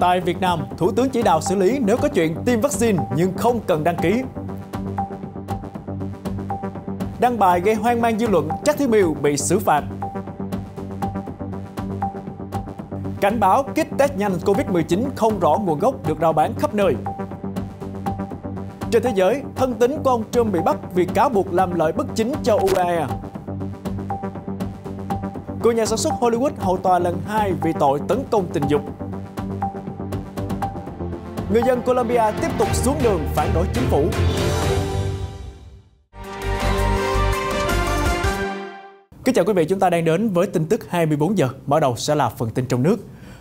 Tại Việt Nam, Thủ tướng chỉ đạo xử lý nếu có chuyện tiêm vaccine nhưng không cần đăng ký. Đăng bài gây hoang mang dư luận, chắc Thiếu Miêu bị xử phạt. Cảnh báo kit test nhanh Covid-19 không rõ nguồn gốc được rao bán khắp nơi. Trên thế giới, thân tính của ông Trump bị bắt vì cáo buộc làm lợi bất chính cho UAE. Cô nhà sản xuất Hollywood hầu tòa lần 2 vì tội tấn công tình dục người dân Colombia tiếp tục xuống đường phản đối chính phủ. Kính chào quý vị, chúng ta đang đến với tin tức 24 giờ. Mở đầu sẽ là phần tin trong nước.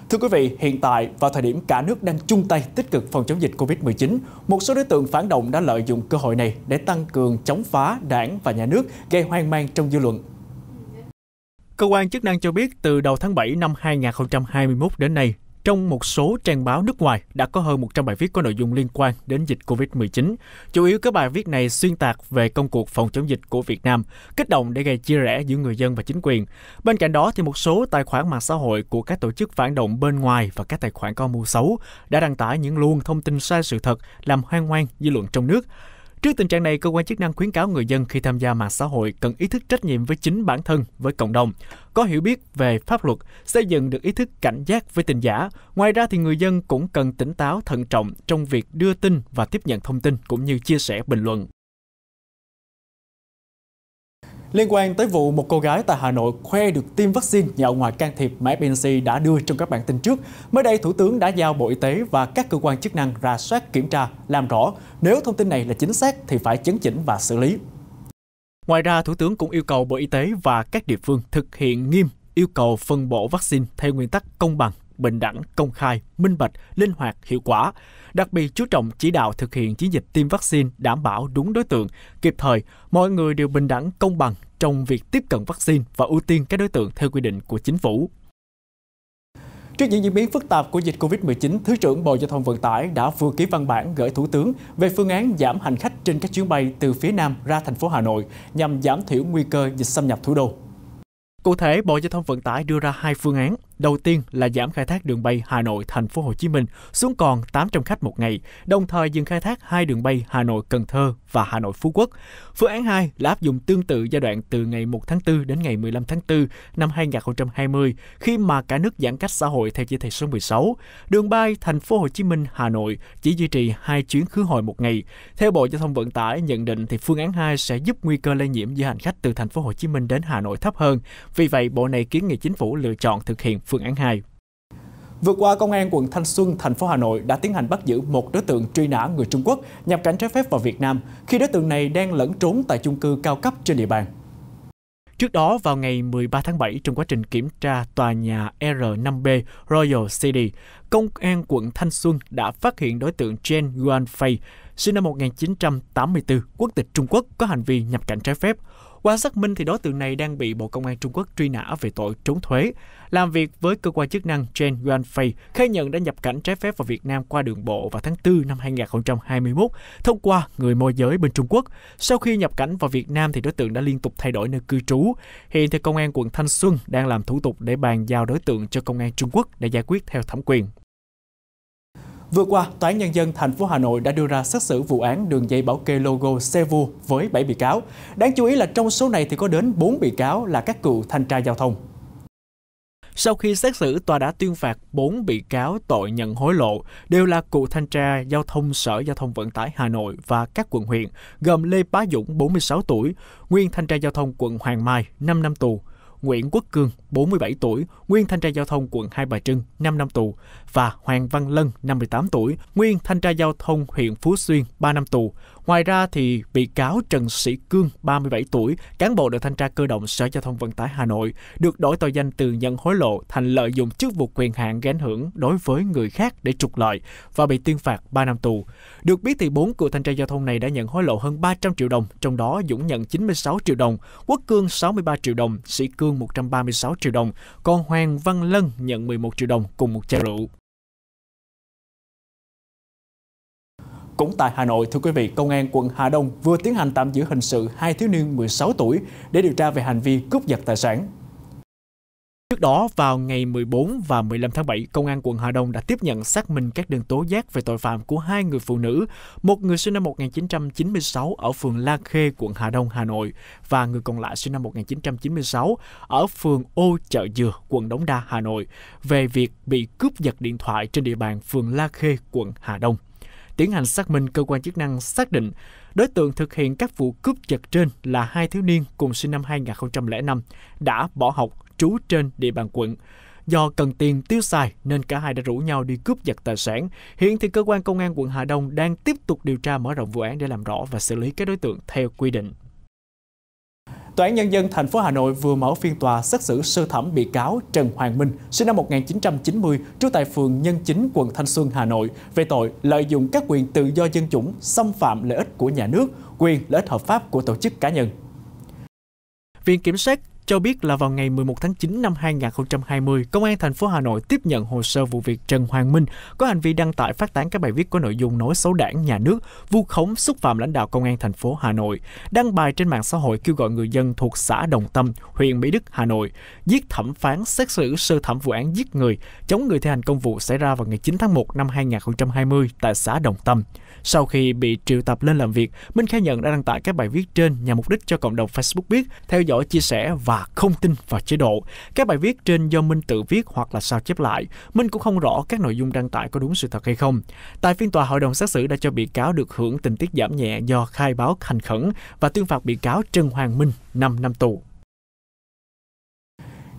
Thưa quý vị, hiện tại vào thời điểm cả nước đang chung tay tích cực phòng chống dịch Covid-19, một số đối tượng phản động đã lợi dụng cơ hội này để tăng cường chống phá đảng và nhà nước, gây hoang mang trong dư luận. Cơ quan chức năng cho biết từ đầu tháng 7 năm 2021 đến nay, trong một số trang báo nước ngoài đã có hơn 100 bài viết có nội dung liên quan đến dịch COVID-19. Chủ yếu các bài viết này xuyên tạc về công cuộc phòng chống dịch của Việt Nam, kích động để gây chia rẽ giữa người dân và chính quyền. Bên cạnh đó thì một số tài khoản mạng xã hội của các tổ chức phản động bên ngoài và các tài khoản có mưu xấu đã đăng tải những luồng thông tin sai sự thật làm hoang mang dư luận trong nước. Trước tình trạng này, cơ quan chức năng khuyến cáo người dân khi tham gia mạng xã hội cần ý thức trách nhiệm với chính bản thân, với cộng đồng, có hiểu biết về pháp luật, xây dựng được ý thức cảnh giác với tình giả. Ngoài ra thì người dân cũng cần tỉnh táo, thận trọng trong việc đưa tin và tiếp nhận thông tin cũng như chia sẻ bình luận. Liên quan tới vụ một cô gái tại Hà Nội khoe được tiêm vaccine nhạo ngoài can thiệp mà FNC đã đưa trong các bản tin trước, mới đây Thủ tướng đã giao Bộ Y tế và các cơ quan chức năng ra soát kiểm tra, làm rõ nếu thông tin này là chính xác thì phải chấn chỉnh và xử lý. Ngoài ra, Thủ tướng cũng yêu cầu Bộ Y tế và các địa phương thực hiện nghiêm yêu cầu phân bổ vaccine theo nguyên tắc công bằng, bình đẳng, công khai, minh bạch, linh hoạt, hiệu quả, đặc biệt chú trọng chỉ đạo thực hiện chiến dịch tiêm vaccine đảm bảo đúng đối tượng, kịp thời, mọi người đều bình đẳng công bằng trong việc tiếp cận vaccine và ưu tiên các đối tượng theo quy định của chính phủ. Trước những diễn biến phức tạp của dịch Covid-19, Thứ trưởng Bộ Giao thông Vận tải đã vừa ký văn bản gửi Thủ tướng về phương án giảm hành khách trên các chuyến bay từ phía Nam ra thành phố Hà Nội nhằm giảm thiểu nguy cơ dịch xâm nhập thủ đô. Cụ thể, Bộ Giao thông Vận tải đưa ra hai phương án. Đầu tiên là giảm khai thác đường bay Hà Nội Thành phố Hồ Chí Minh xuống còn 800 khách một ngày, đồng thời dừng khai thác hai đường bay Hà Nội Cần Thơ và Hà Nội Phú Quốc. Phương án 2 là áp dụng tương tự giai đoạn từ ngày 1 tháng 4 đến ngày 15 tháng 4 năm 2020 khi mà cả nước giãn cách xã hội theo chỉ thị số 16. Đường bay Thành phố Hồ Chí Minh Hà Nội chỉ duy trì hai chuyến khứ hồi một ngày. Theo Bộ Giao thông Vận tải nhận định thì phương án 2 sẽ giúp nguy cơ lây nhiễm giữa hành khách từ Thành phố Hồ Chí Minh đến Hà Nội thấp hơn. Vì vậy, Bộ này kiến nghị chính phủ lựa chọn thực hiện phương án 2. Vừa qua, Công an quận Thanh Xuân, thành phố Hà Nội đã tiến hành bắt giữ một đối tượng truy nã người Trung Quốc nhập cảnh trái phép vào Việt Nam khi đối tượng này đang lẫn trốn tại chung cư cao cấp trên địa bàn. Trước đó, vào ngày 13 tháng 7, trong quá trình kiểm tra tòa nhà R5B Royal City, Công an quận Thanh Xuân đã phát hiện đối tượng Chen Yuanfei, sinh năm 1984, quốc tịch Trung Quốc, có hành vi nhập cảnh trái phép. Qua xác minh thì đối tượng này đang bị Bộ Công an Trung Quốc truy nã về tội trốn thuế. Làm việc với cơ quan chức năng, Chen Yuanfei khai nhận đã nhập cảnh trái phép vào Việt Nam qua đường bộ vào tháng 4 năm 2021 thông qua người môi giới bên Trung Quốc. Sau khi nhập cảnh vào Việt Nam thì đối tượng đã liên tục thay đổi nơi cư trú. Hiện thì công an quận Thanh Xuân đang làm thủ tục để bàn giao đối tượng cho công an Trung Quốc để giải quyết theo thẩm quyền. Vừa qua, Tòa án Nhân dân thành phố Hà Nội đã đưa ra xét xử vụ án đường dây bảo kê logo Sevu với 7 bị cáo. Đáng chú ý là trong số này thì có đến 4 bị cáo là các cựu thanh tra giao thông. Sau khi xét xử, tòa đã tuyên phạt 4 bị cáo tội nhận hối lộ, đều là cựu thanh tra giao thông Sở Giao thông Vận tải Hà Nội và các quận huyện, gồm Lê Bá Dũng 46 tuổi, nguyên thanh tra giao thông quận Hoàng Mai 5 năm tù, Nguyễn Quốc Cương, 47 tuổi, nguyên thanh tra giao thông quận Hai Bà Trưng, 5 năm tù và Hoàng Văn Lân, 58 tuổi, nguyên thanh tra giao thông huyện Phú Xuyên, 3 năm tù, Ngoài ra thì bị cáo Trần Sĩ Cương, 37 tuổi, cán bộ đội thanh tra cơ động Sở Giao thông Vận tải Hà Nội, được đổi tội danh từ nhận hối lộ thành lợi dụng chức vụ quyền hạn gây hưởng đối với người khác để trục lợi và bị tuyên phạt 3 năm tù. Được biết thì bốn cựu thanh tra giao thông này đã nhận hối lộ hơn 300 triệu đồng, trong đó Dũng nhận 96 triệu đồng, Quốc Cương 63 triệu đồng, Sĩ Cương 136 triệu đồng, còn Hoàng Văn Lân nhận 11 triệu đồng cùng một chai rượu. Cũng tại Hà Nội, thưa quý vị, Công an quận Hà Đông vừa tiến hành tạm giữ hình sự hai thiếu niên 16 tuổi để điều tra về hành vi cướp giật tài sản. Trước đó, vào ngày 14 và 15 tháng 7, Công an quận Hà Đông đã tiếp nhận xác minh các đơn tố giác về tội phạm của hai người phụ nữ, một người sinh năm 1996 ở phường La Khê, quận Hà Đông, Hà Nội và người còn lại sinh năm 1996 ở phường Ô Chợ Dừa, quận Đống Đa, Hà Nội về việc bị cướp giật điện thoại trên địa bàn phường La Khê, quận Hà Đông. Tiến hành xác minh, cơ quan chức năng xác định đối tượng thực hiện các vụ cướp giật trên là hai thiếu niên cùng sinh năm 2005 đã bỏ học trú trên địa bàn quận. Do cần tiền tiêu xài nên cả hai đã rủ nhau đi cướp giật tài sản. Hiện thì cơ quan công an quận Hà Đông đang tiếp tục điều tra mở rộng vụ án để làm rõ và xử lý các đối tượng theo quy định. Tòa án Nhân dân thành phố Hà Nội vừa mở phiên tòa xét xử sơ thẩm bị cáo Trần Hoàng Minh, sinh năm 1990, trú tại phường Nhân Chính, quận Thanh Xuân, Hà Nội, về tội lợi dụng các quyền tự do dân chủ xâm phạm lợi ích của nhà nước, quyền lợi ích hợp pháp của tổ chức cá nhân. Viện Kiểm sát cho biết là vào ngày 11 tháng 9 năm 2020, Công an thành phố Hà Nội tiếp nhận hồ sơ vụ việc Trần Hoàng Minh có hành vi đăng tải phát tán các bài viết có nội dung nói xấu đảng, nhà nước, vu khống xúc phạm lãnh đạo Công an thành phố Hà Nội, đăng bài trên mạng xã hội kêu gọi người dân thuộc xã Đồng Tâm, huyện Mỹ Đức, Hà Nội, giết thẩm phán xét xử sơ thẩm vụ án giết người, chống người thi hành công vụ xảy ra vào ngày 9 tháng 1 năm 2020 tại xã Đồng Tâm. Sau khi bị triệu tập lên làm việc, Minh khai nhận đã đăng tải các bài viết trên nhằm mục đích cho cộng đồng Facebook biết, theo dõi, chia sẻ và không tin vào chế độ. Các bài viết trên do Minh tự viết hoặc là sao chép lại. Minh cũng không rõ các nội dung đăng tải có đúng sự thật hay không. Tại phiên tòa, hội đồng xét xử đã cho bị cáo được hưởng tình tiết giảm nhẹ do khai báo thành khẩn và tuyên phạt bị cáo Trần Hoàng Minh 5 năm tù.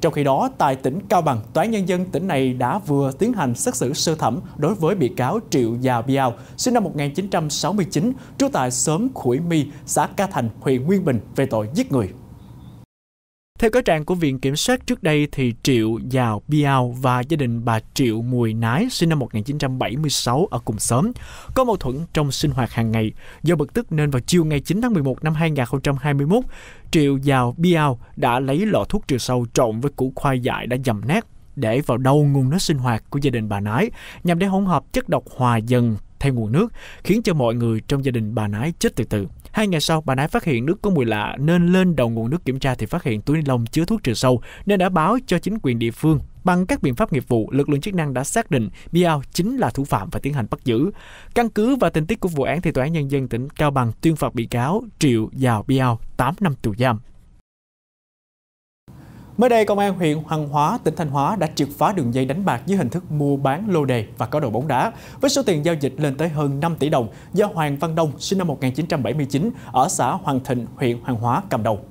Trong khi đó, tại tỉnh Cao Bằng, Tòa án Nhân dân tỉnh này đã vừa tiến hành xét xử sơ thẩm đối với bị cáo Triệu Già Biao, sinh năm 1969, trú tại xóm Khủi Mi, xã Ca Thành, huyện Nguyên Bình về tội giết người. Theo cáo trạng của Viện Kiểm soát trước đây thì Triệu Giào Biao và gia đình bà Triệu Mùi Nái sinh năm 1976 ở cùng xóm có mâu thuẫn trong sinh hoạt hàng ngày. Do bực tức nên vào chiều ngày 9 tháng 11 năm 2021, Triệu Giào Biao đã lấy lọ thuốc trừ sâu trộn với củ khoai dại đã dầm nát để vào đầu nguồn nước sinh hoạt của gia đình bà Nái nhằm để hỗn hợp chất độc hòa dần thay nguồn nước, khiến cho mọi người trong gia đình bà Nái chết từ từ. Hai ngày sau, bà Nái phát hiện nước có mùi lạ nên lên đầu nguồn nước kiểm tra thì phát hiện túi ni lông chứa thuốc trừ sâu nên đã báo cho chính quyền địa phương. Bằng các biện pháp nghiệp vụ, lực lượng chức năng đã xác định Biao chính là thủ phạm và tiến hành bắt giữ. Căn cứ và tình tiết của vụ án thì Tòa án Nhân dân tỉnh Cao Bằng tuyên phạt bị cáo Triệu Giào Biao 8 năm tù giam. Mới đây, Công an huyện Hoàng Hóa, tỉnh Thanh Hóa đã triệt phá đường dây đánh bạc dưới hình thức mua bán lô đề và cá độ bóng đá với số tiền giao dịch lên tới hơn 5 tỷ đồng do Hoàng Văn Đông sinh năm 1979 ở xã Hoàng Thịnh, huyện Hoàng Hóa cầm đầu.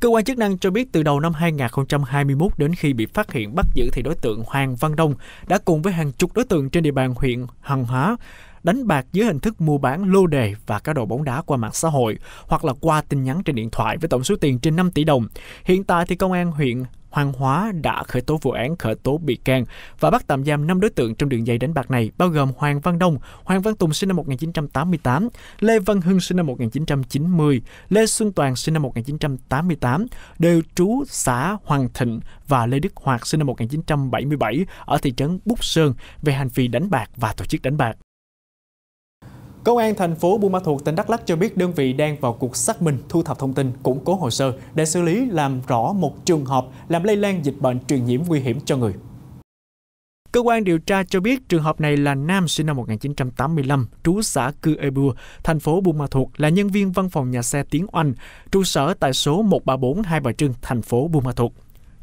Cơ quan chức năng cho biết từ đầu năm 2021 đến khi bị phát hiện bắt giữ thì đối tượng Hoàng Văn Đông đã cùng với hàng chục đối tượng trên địa bàn huyện Hằng Hóa đánh bạc dưới hình thức mua bán lô đề và cá độ bóng đá qua mạng xã hội hoặc là qua tin nhắn trên điện thoại với tổng số tiền trên 5 tỷ đồng. Hiện tại thì công an huyện Hoàng Hóa đã khởi tố vụ án khởi tố bị can và bắt tạm giam 5 đối tượng trong đường dây đánh bạc này, bao gồm Hoàng Văn Đông, Hoàng Văn Tùng sinh năm 1988, Lê Văn Hưng sinh năm 1990, Lê Xuân Toàn sinh năm 1988, đều trú xã Hoàng Thịnh và Lê Đức Hoạt sinh năm 1977 ở thị trấn Búc Sơn về hành vi đánh bạc và tổ chức đánh bạc. Công an thành phố Buôn Ma Thuột, tỉnh Đắk Lắk cho biết đơn vị đang vào cuộc xác minh, thu thập thông tin, củng cố hồ sơ để xử lý làm rõ một trường hợp làm lây lan dịch bệnh truyền nhiễm nguy hiểm cho người. Cơ quan điều tra cho biết trường hợp này là nam sinh năm 1985, trú xã Cư Ebua, thành phố Buôn Ma Thuột, là nhân viên văn phòng nhà xe Tiến Oanh, trụ sở tại số 134 Hai Bà Trưng, thành phố Buôn Ma Thuột.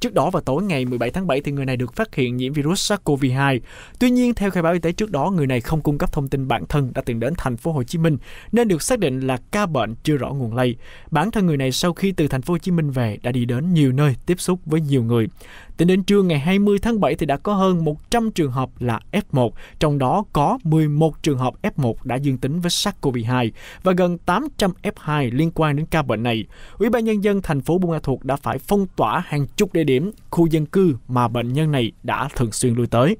Trước đó vào tối ngày 17 tháng 7 thì người này được phát hiện nhiễm virus SARS-CoV-2. Tuy nhiên, theo khai báo y tế trước đó, người này không cung cấp thông tin bản thân đã từng đến thành phố Hồ Chí Minh nên được xác định là ca bệnh chưa rõ nguồn lây. Bản thân người này sau khi từ thành phố Hồ Chí Minh về đã đi đến nhiều nơi tiếp xúc với nhiều người. Tính đến trưa ngày 20 tháng 7 thì đã có hơn 100 trường hợp là F1, trong đó có 11 trường hợp F1 đã dương tính với SARS-CoV-2 và gần 800 F2 liên quan đến ca bệnh này. Ủy ban nhân dân thành phố Buôn Ma Thuột đã phải phong tỏa hàng chục địa điểm điểm khu dân cư mà bệnh nhân này đã thường xuyên lui tới.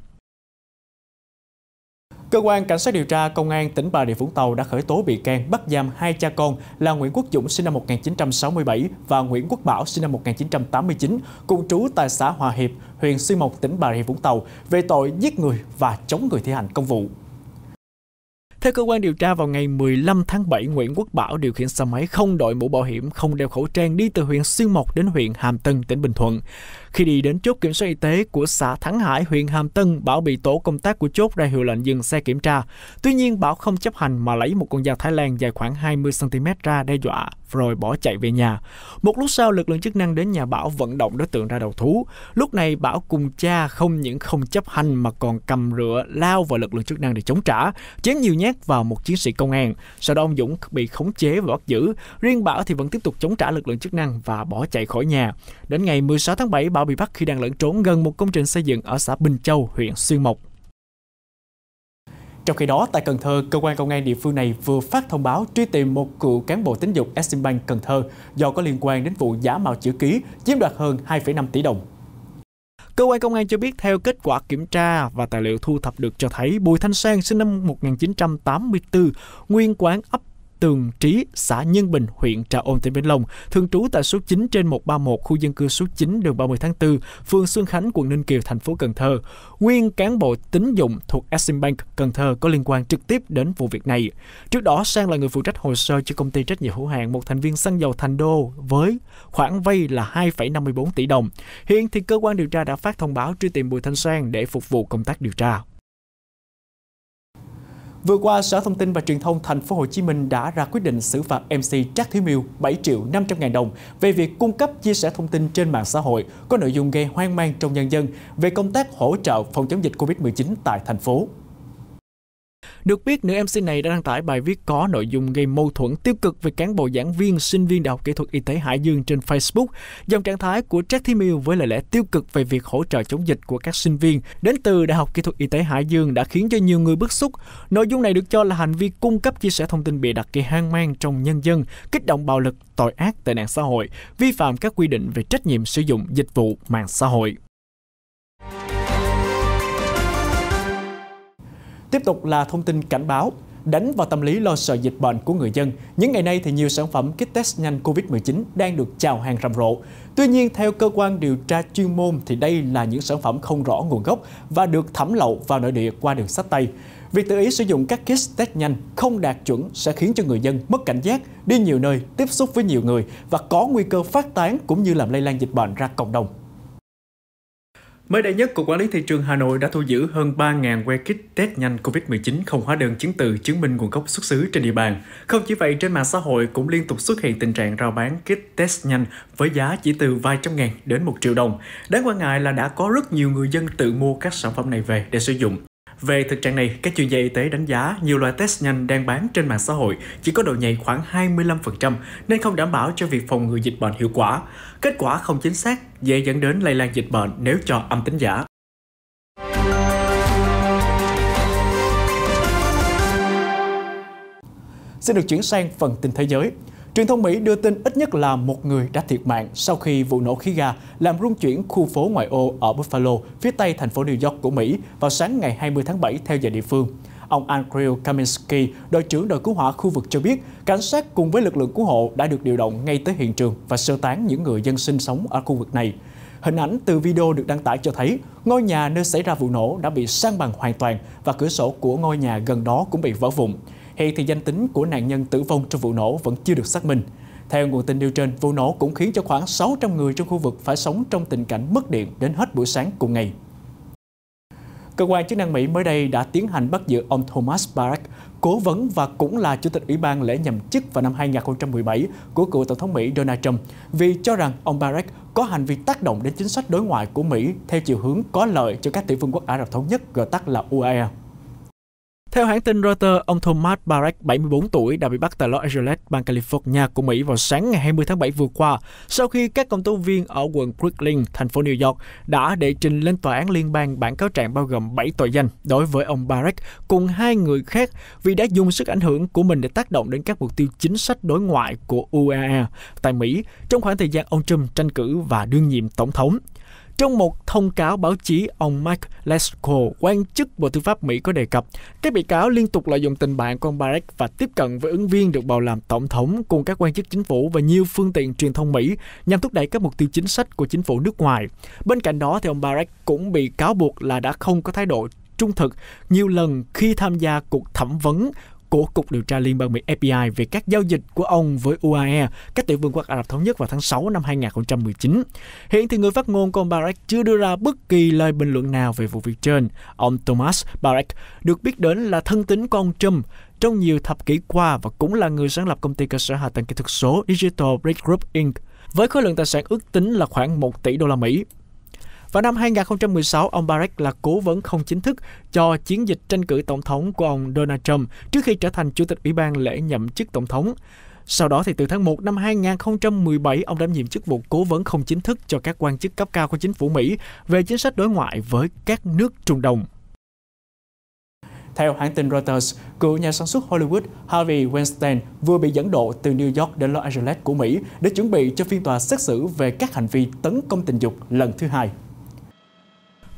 Cơ quan Cảnh sát điều tra Công an tỉnh Bà Rịa Vũng Tàu đã khởi tố bị can bắt giam hai cha con là Nguyễn Quốc Dũng sinh năm 1967 và Nguyễn Quốc Bảo sinh năm 1989, cùng trú tại xã Hòa Hiệp, huyện Xuyên Mộc, tỉnh Bà Rịa Vũng Tàu về tội giết người và chống người thi hành công vụ. Theo cơ quan điều tra, vào ngày 15 tháng 7, Nguyễn Quốc Bảo điều khiển xe máy không đội mũ bảo hiểm, không đeo khẩu trang đi từ huyện Xuyên Mộc đến huyện Hàm Tân, tỉnh Bình Thuận. Khi đi đến chốt kiểm soát y tế của xã Thắng Hải, huyện Hàm Tân, Bảo bị tổ công tác của chốt ra hiệu lệnh dừng xe kiểm tra. Tuy nhiên, Bảo không chấp hành mà lấy một con dao Thái Lan dài khoảng 20cm ra đe dọa rồi bỏ chạy về nhà. Một lúc sau, lực lượng chức năng đến nhà Bảo vận động đối tượng ra đầu thú. Lúc này, Bảo cùng cha không những không chấp hành mà còn cầm rửa lao vào lực lượng chức năng để chống trả, chém nhiều nhát vào một chiến sĩ công an. Sau đó, ông Dũng bị khống chế và bắt giữ. Riêng Bảo thì vẫn tiếp tục chống trả lực lượng chức năng và bỏ chạy khỏi nhà. Đến ngày 16 tháng 7, Bảo Thọ bị bắt khi đang lẫn trốn gần một công trình xây dựng ở xã Bình Châu, huyện Xuyên Mộc. Trong khi đó, tại Cần Thơ, cơ quan công an địa phương này vừa phát thông báo truy tìm một cựu cán bộ tín dụng Eximbank Cần Thơ do có liên quan đến vụ giả mạo chữ ký chiếm đoạt hơn 2,5 tỷ đồng. Cơ quan công an cho biết theo kết quả kiểm tra và tài liệu thu thập được cho thấy Bùi Thanh Sang sinh năm 1984, nguyên quán ấp Tường Trí, xã Nhân Bình, huyện Trà Ôn, tỉnh Vĩnh Long, thường trú tại số 9 trên 131, khu dân cư số 9, đường 30 tháng 4, phường Xuân Khánh, quận Ninh Kiều, thành phố Cần Thơ. Nguyên cán bộ tín dụng thuộc Exim Bank Cần Thơ có liên quan trực tiếp đến vụ việc này. Trước đó, Sang là người phụ trách hồ sơ cho công ty trách nhiệm hữu hạn một thành viên xăng dầu Thành Đô với khoản vay là 2,54 tỷ đồng. Hiện thì cơ quan điều tra đã phát thông báo truy tìm Bùi Thanh Sang để phục vụ công tác điều tra. Vừa qua, Sở Thông tin và Truyền thông Thành phố Hồ Chí Minh đã ra quyết định xử phạt MC Trác Thúy Miêu 7 triệu 500 ngàn đồng về việc cung cấp chia sẻ thông tin trên mạng xã hội có nội dung gây hoang mang trong nhân dân về công tác hỗ trợ phòng chống dịch Covid-19 tại thành phố. Được biết, nữ MC này đã đăng tải bài viết có nội dung gây mâu thuẫn tiêu cực về cán bộ giảng viên, sinh viên Đại học Kỹ thuật Y tế Hải Dương trên Facebook. Dòng trạng thái của Jack Thi với lời lẽ tiêu cực về việc hỗ trợ chống dịch của các sinh viên đến từ Đại học Kỹ thuật Y tế Hải Dương đã khiến cho nhiều người bức xúc. Nội dung này được cho là hành vi cung cấp chia sẻ thông tin bị đặt gây hoang mang trong nhân dân, kích động bạo lực, tội ác, tệ nạn xã hội, vi phạm các quy định về trách nhiệm sử dụng dịch vụ mạng xã hội. Tiếp tục là thông tin cảnh báo đánh vào tâm lý lo sợ dịch bệnh của người dân. Những ngày nay thì nhiều sản phẩm kit test nhanh Covid-19 đang được chào hàng rầm rộ. Tuy nhiên, theo cơ quan điều tra chuyên môn thì đây là những sản phẩm không rõ nguồn gốc và được thẩm lậu vào nội địa qua đường sách tay. Việc tự ý sử dụng các kit test nhanh không đạt chuẩn sẽ khiến cho người dân mất cảnh giác, đi nhiều nơi, tiếp xúc với nhiều người và có nguy cơ phát tán cũng như làm lây lan dịch bệnh ra cộng đồng. Mới đây nhất, Cục Quản lý Thị trường Hà Nội đã thu giữ hơn 3.000 que kit test nhanh COVID-19 không hóa đơn chứng từ chứng minh nguồn gốc xuất xứ trên địa bàn. Không chỉ vậy, trên mạng xã hội cũng liên tục xuất hiện tình trạng rao bán kit test nhanh với giá chỉ từ vài trăm ngàn đến một triệu đồng. Đáng quan ngại là đã có rất nhiều người dân tự mua các sản phẩm này về để sử dụng. Về thực trạng này, các chuyên gia y tế đánh giá nhiều loại test nhanh đang bán trên mạng xã hội chỉ có độ nhạy khoảng 25% nên không đảm bảo cho việc phòng ngừa dịch bệnh hiệu quả. Kết quả không chính xác dễ dẫn đến lây lan dịch bệnh nếu cho âm tính giả. Xin được chuyển sang phần tin thế giới. Truyền thông Mỹ đưa tin ít nhất là một người đã thiệt mạng sau khi vụ nổ khí ga làm rung chuyển khu phố ngoại ô ở Buffalo, phía tây thành phố New York của Mỹ vào sáng ngày 20 tháng 7 theo giờ địa phương ông Andriy Kaminsky, đội trưởng đội cứu hỏa khu vực cho biết, cảnh sát cùng với lực lượng cứu hộ đã được điều động ngay tới hiện trường và sơ tán những người dân sinh sống ở khu vực này. Hình ảnh từ video được đăng tải cho thấy ngôi nhà nơi xảy ra vụ nổ đã bị san bằng hoàn toàn và cửa sổ của ngôi nhà gần đó cũng bị vỡ vụn. Hiện thì danh tính của nạn nhân tử vong trong vụ nổ vẫn chưa được xác minh. Theo nguồn tin nêu trên, vụ nổ cũng khiến cho khoảng 600 người trong khu vực phải sống trong tình cảnh mất điện đến hết buổi sáng cùng ngày. Cơ quan chức năng Mỹ mới đây đã tiến hành bắt giữ ông Thomas Barrack, cố vấn và cũng là chủ tịch ủy ban lễ nhậm chức vào năm 2017 của cựu tổng thống Mỹ Donald Trump vì cho rằng ông Barrack có hành vi tác động đến chính sách đối ngoại của Mỹ theo chiều hướng có lợi cho các tiểu vương quốc Ả Rập thống nhất gọi tắt là UAE. Theo hãng tin Reuters, ông Thomas Barrett, 74 tuổi, đã bị bắt tại Los Angeles, bang California của Mỹ vào sáng ngày 20 tháng 7 vừa qua, sau khi các công tố viên ở quận Brooklyn, thành phố New York, đã đệ trình lên tòa án liên bang bản cáo trạng bao gồm 7 tội danh đối với ông Barrett cùng hai người khác vì đã dùng sức ảnh hưởng của mình để tác động đến các mục tiêu chính sách đối ngoại của UAE tại Mỹ trong khoảng thời gian ông Trump tranh cử và đương nhiệm tổng thống. Trong một thông cáo báo chí, ông Mike Lesko, quan chức Bộ Tư pháp Mỹ có đề cập, các bị cáo liên tục lợi dụng tình bạn của ông Barack và tiếp cận với ứng viên được bầu làm tổng thống cùng các quan chức chính phủ và nhiều phương tiện truyền thông Mỹ nhằm thúc đẩy các mục tiêu chính sách của chính phủ nước ngoài. Bên cạnh đó, thì ông Barack cũng bị cáo buộc là đã không có thái độ trung thực nhiều lần khi tham gia cuộc thẩm vấn của Cục Điều tra Liên bang Mỹ FBI về các giao dịch của ông với UAE, các tiểu vương quốc Ả Rập Thống Nhất vào tháng 6 năm 2019. Hiện thì người phát ngôn của ông Barak chưa đưa ra bất kỳ lời bình luận nào về vụ việc trên. Ông Thomas Barak được biết đến là thân tín của ông Trump trong nhiều thập kỷ qua và cũng là người sáng lập công ty cơ sở hạ tầng kỹ thuật số Digital Bridge Group Inc. với khối lượng tài sản ước tính là khoảng 1 tỷ đô la Mỹ. Vào năm 2016, ông Barack là cố vấn không chính thức cho chiến dịch tranh cử tổng thống của ông Donald Trump trước khi trở thành chủ tịch ủy ban lễ nhậm chức tổng thống. Sau đó thì từ tháng 1 năm 2017, ông đảm nhiệm chức vụ cố vấn không chính thức cho các quan chức cấp cao của chính phủ Mỹ về chính sách đối ngoại với các nước Trung Đông. Theo hãng tin Reuters, cựu nhà sản xuất Hollywood Harvey Weinstein vừa bị dẫn độ từ New York đến Los Angeles của Mỹ để chuẩn bị cho phiên tòa xét xử về các hành vi tấn công tình dục lần thứ hai.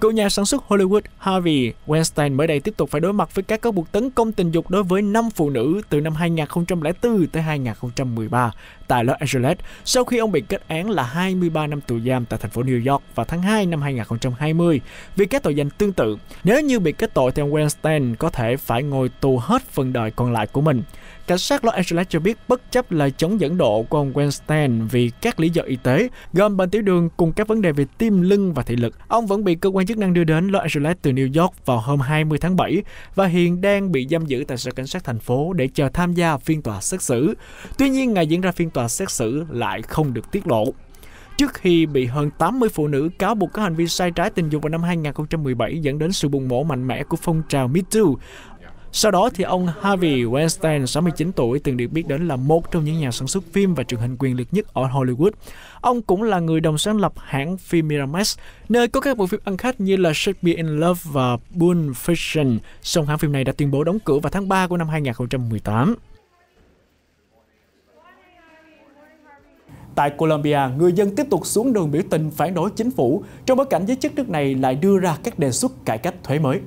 Cựu nhà sản xuất Hollywood Harvey Weinstein mới đây tiếp tục phải đối mặt với các cáo buộc tấn công tình dục đối với 5 phụ nữ từ năm 2004 tới 2013 tại Los Angeles sau khi ông bị kết án là 23 năm tù giam tại thành phố New York vào tháng 2 năm 2020 vì các tội danh tương tự. Nếu như bị kết tội theo Weinstein có thể phải ngồi tù hết phần đời còn lại của mình. Cảnh sát Los Angeles cho biết bất chấp lời chống dẫn độ của ông Weinstein vì các lý do y tế, gồm bệnh tiểu đường cùng các vấn đề về tim lưng và thị lực, ông vẫn bị cơ quan chức năng đưa đến Los Angeles từ New York vào hôm 20 tháng 7 và hiện đang bị giam giữ tại sở cảnh sát thành phố để chờ tham gia phiên tòa xét xử. Tuy nhiên, ngày diễn ra phiên tòa xét xử lại không được tiết lộ trước khi bị hơn 80 phụ nữ cáo buộc có hành vi sai trái tình dục vào năm 2017 dẫn đến sự bùng nổ mạnh mẽ của phong trào Me Too. Sau đó thì ông Harvey Weinstein, 69 tuổi, từng được biết đến là một trong những nhà sản xuất phim và truyền hình quyền lực nhất ở Hollywood. Ông cũng là người đồng sáng lập hãng phim Miramax, nơi có các bộ phim ăn khách như là Shakespeare in Love và Boon Fiction. Song hãng phim này đã tuyên bố đóng cửa vào tháng 3 của năm 2018. Tại Colombia, người dân tiếp tục xuống đường biểu tình phản đối chính phủ trong bối cảnh giới chức nước này lại đưa ra các đề xuất cải cách thuế mới.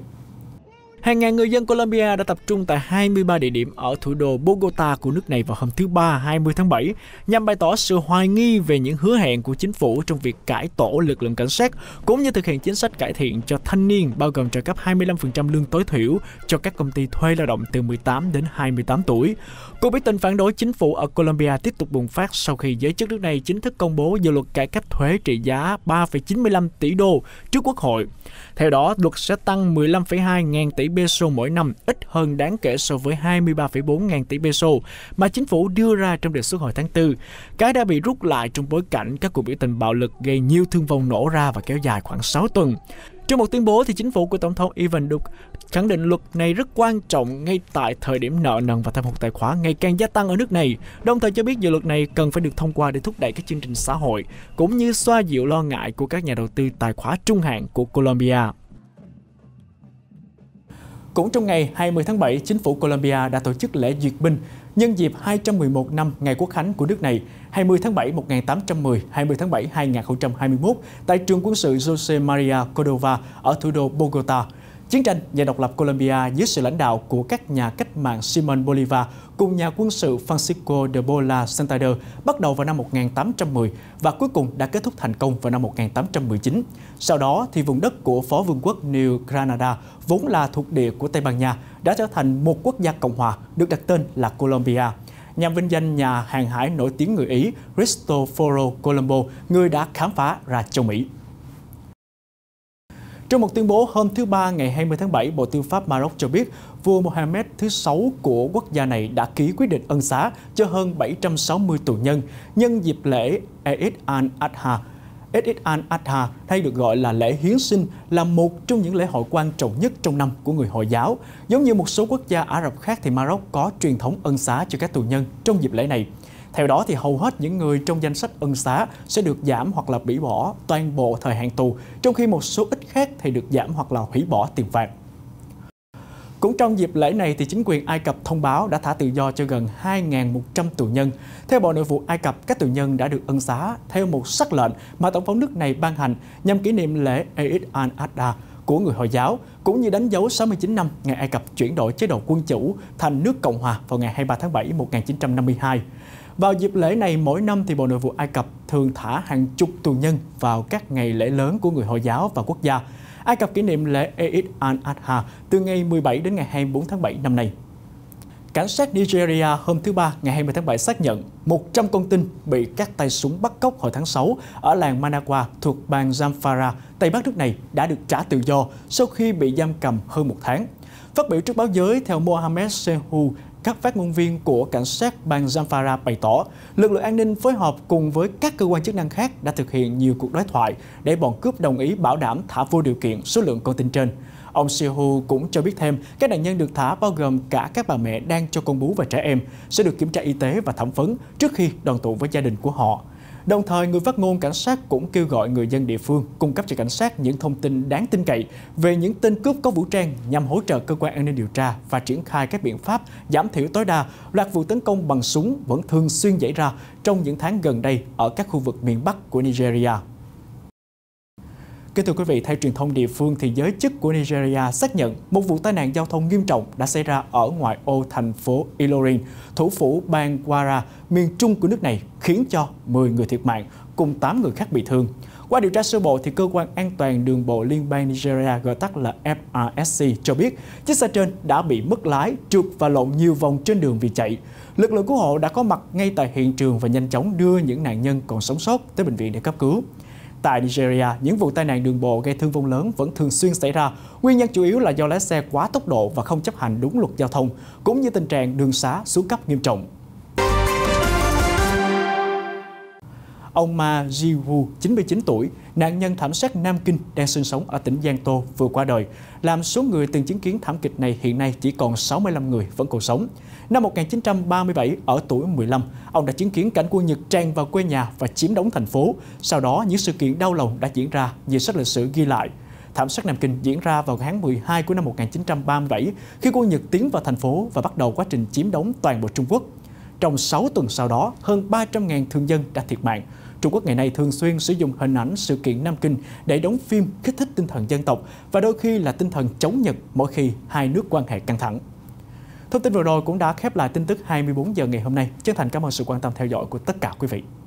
Hàng ngàn người dân Colombia đã tập trung tại 23 địa điểm ở thủ đô Bogota của nước này vào hôm thứ Ba 20 tháng 7 nhằm bày tỏ sự hoài nghi về những hứa hẹn của chính phủ trong việc cải tổ lực lượng cảnh sát cũng như thực hiện chính sách cải thiện cho thanh niên bao gồm trợ cấp 25% lương tối thiểu cho các công ty thuê lao động từ 18 đến 28 tuổi. Cuộc biểu tình phản đối chính phủ ở Colombia tiếp tục bùng phát sau khi giới chức nước này chính thức công bố dự luật cải cách thuế trị giá 3,95 tỷ đô trước Quốc hội. Theo đó, luật sẽ tăng 15,2 ngàn tỷ peso mỗi năm ít hơn đáng kể so với 23,4 ngàn tỷ peso mà chính phủ đưa ra trong đề xuất hồi tháng 4. Cái đã bị rút lại trong bối cảnh các cuộc biểu tình bạo lực gây nhiều thương vong nổ ra và kéo dài khoảng 6 tuần. Trong một tuyên bố thì chính phủ của Tổng thống Ivan Duque khẳng định luật này rất quan trọng ngay tại thời điểm nợ nần và thâm hụt tài khoản ngày càng gia tăng ở nước này, đồng thời cho biết dự luật này cần phải được thông qua để thúc đẩy các chương trình xã hội, cũng như xoa dịu lo ngại của các nhà đầu tư tài khoá trung hạn của Colombia. Cũng trong ngày 20 tháng 7, chính phủ Colombia đã tổ chức lễ duyệt binh nhân dịp 211 năm Ngày Quốc khánh của nước này 20 tháng 7 1810, 20 tháng 7 2021 tại trường quân sự Jose Maria Cordova ở thủ đô Bogota. Chiến tranh giành độc lập Colombia dưới sự lãnh đạo của các nhà cách mạng Simon Bolivar cùng nhà quân sự Francisco de Paula Santander bắt đầu vào năm 1810 và cuối cùng đã kết thúc thành công vào năm 1819. Sau đó thì vùng đất của Phó Vương quốc New Granada vốn là thuộc địa của Tây Ban Nha đã trở thành một quốc gia cộng hòa được đặt tên là Colombia nhằm vinh danh nhà hàng hải nổi tiếng người Ý Cristoforo Colombo, người đã khám phá ra châu Mỹ. Trong một tuyên bố hôm thứ Ba ngày 20 tháng 7, Bộ Tư pháp Maroc cho biết vua Mohammed thứ sáu của quốc gia này đã ký quyết định ân xá cho hơn 760 tù nhân nhân dịp lễ Eid al-Adha. Eid al-Adha hay được gọi là lễ hiến sinh là một trong những lễ hội quan trọng nhất trong năm của người Hồi giáo. Giống như một số quốc gia Ả Rập khác thì Maroc có truyền thống ân xá cho các tù nhân trong dịp lễ này. Theo đó thì hầu hết những người trong danh sách ân xá sẽ được giảm hoặc là hủy bỏ toàn bộ thời hạn tù, trong khi một số ít khác thì được giảm hoặc là hủy bỏ tiền phạt. Cũng trong dịp lễ này thì chính quyền Ai Cập thông báo đã thả tự do cho gần 2.100 tù nhân. Theo Bộ Nội vụ Ai Cập, các tù nhân đã được ân xá theo một sắc lệnh mà tổng thống nước này ban hành nhằm kỷ niệm lễ Eid al-Adha của người Hồi giáo, cũng như đánh dấu 69 năm ngày Ai Cập chuyển đổi chế độ quân chủ thành nước Cộng hòa vào ngày 23 tháng 7 1952. Vào dịp lễ này mỗi năm thì Bộ Nội vụ Ai Cập thường thả hàng chục tù nhân vào các ngày lễ lớn của người Hồi giáo và quốc gia. Ai Cập kỷ niệm lễ Eid al-Adha từ ngày 17 đến ngày 24 tháng 7 năm nay. Cảnh sát Nigeria hôm thứ Ba ngày 20 tháng 7 xác nhận 100 con tin bị các tay súng bắt cóc hồi tháng 6 ở làng Managua thuộc bang Zamfara, Tây Bắc nước này đã được trả tự do sau khi bị giam cầm hơn một tháng. Phát biểu trước báo giới, theo Mohamed Sehu, các phát ngôn viên của cảnh sát bang Zamfara bày tỏ, lực lượng an ninh phối hợp cùng với các cơ quan chức năng khác đã thực hiện nhiều cuộc đối thoại để bọn cướp đồng ý bảo đảm thả vô điều kiện số lượng con tin trên. Ông Sihu cũng cho biết thêm, các nạn nhân được thả bao gồm cả các bà mẹ đang cho con bú và trẻ em sẽ được kiểm tra y tế và thẩm vấn trước khi đoàn tụ với gia đình của họ. Đồng thời, người phát ngôn cảnh sát cũng kêu gọi người dân địa phương cung cấp cho cảnh sát những thông tin đáng tin cậy về những tên cướp có vũ trang nhằm hỗ trợ cơ quan an ninh điều tra và triển khai các biện pháp giảm thiểu tối đa loạt vụ tấn công bằng súng vẫn thường xuyên xảy ra trong những tháng gần đây ở các khu vực miền Bắc của Nigeria. Kính thưa quý vị, theo truyền thông địa phương thì giới chức của Nigeria xác nhận một vụ tai nạn giao thông nghiêm trọng đã xảy ra ở ngoại ô thành phố Ilorin, thủ phủ bang Wara miền trung của nước này, khiến cho 10 người thiệt mạng cùng 8 người khác bị thương. Qua điều tra sơ bộ thì cơ quan an toàn đường bộ liên bang Nigeria gọi tắt là FRSC cho biết chiếc xe trên đã bị mất lái, trượt và lộn nhiều vòng trên đường vì chạy. Lực lượng cứu hộ đã có mặt ngay tại hiện trường và nhanh chóng đưa những nạn nhân còn sống sót tới bệnh viện để cấp cứu. Tại Nigeria, những vụ tai nạn đường bộ gây thương vong lớn vẫn thường xuyên xảy ra. Nguyên nhân chủ yếu là do lái xe quá tốc độ và không chấp hành đúng luật giao thông, cũng như tình trạng đường xá xuống cấp nghiêm trọng. ông Ma Ji-woo, 99 tuổi, nạn nhân thảm sát Nam Kinh đang sinh sống ở tỉnh Giang Tô vừa qua đời, làm số người từng chứng kiến thảm kịch này hiện nay chỉ còn 65 người vẫn còn sống. Năm 1937, ở tuổi 15, ông đã chứng kiến cảnh quân Nhật tràn vào quê nhà và chiếm đóng thành phố. Sau đó, những sự kiện đau lòng đã diễn ra, như sách lịch sử ghi lại. Thảm sát Nam Kinh diễn ra vào tháng 12 của năm 1937 khi quân Nhật tiến vào thành phố và bắt đầu quá trình chiếm đóng toàn bộ Trung Quốc. Trong 6 tuần sau đó, hơn 300.000 thương dân đã thiệt mạng. Trung Quốc ngày nay thường xuyên sử dụng hình ảnh sự kiện Nam Kinh để đóng phim kích thích tinh thần dân tộc và đôi khi là tinh thần chống Nhật mỗi khi hai nước quan hệ căng thẳng. Thông tin vừa rồi cũng đã khép lại tin tức 24 giờ ngày hôm nay. Chân thành cảm ơn sự quan tâm theo dõi của tất cả quý vị.